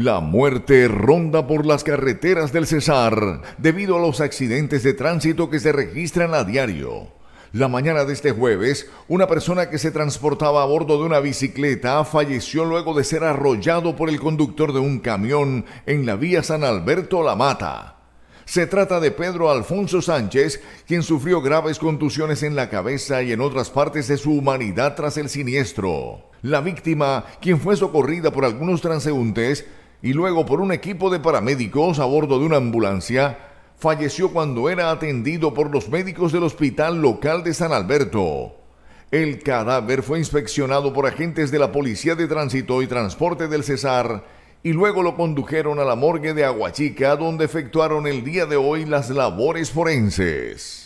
La muerte ronda por las carreteras del Cesar debido a los accidentes de tránsito que se registran a diario. La mañana de este jueves, una persona que se transportaba a bordo de una bicicleta falleció luego de ser arrollado por el conductor de un camión en la vía San Alberto La Mata. Se trata de Pedro Alfonso Sánchez, quien sufrió graves contusiones en la cabeza y en otras partes de su humanidad tras el siniestro. La víctima, quien fue socorrida por algunos transeúntes, y luego por un equipo de paramédicos a bordo de una ambulancia, falleció cuando era atendido por los médicos del hospital local de San Alberto. El cadáver fue inspeccionado por agentes de la Policía de Tránsito y Transporte del Cesar y luego lo condujeron a la morgue de Aguachica donde efectuaron el día de hoy las labores forenses.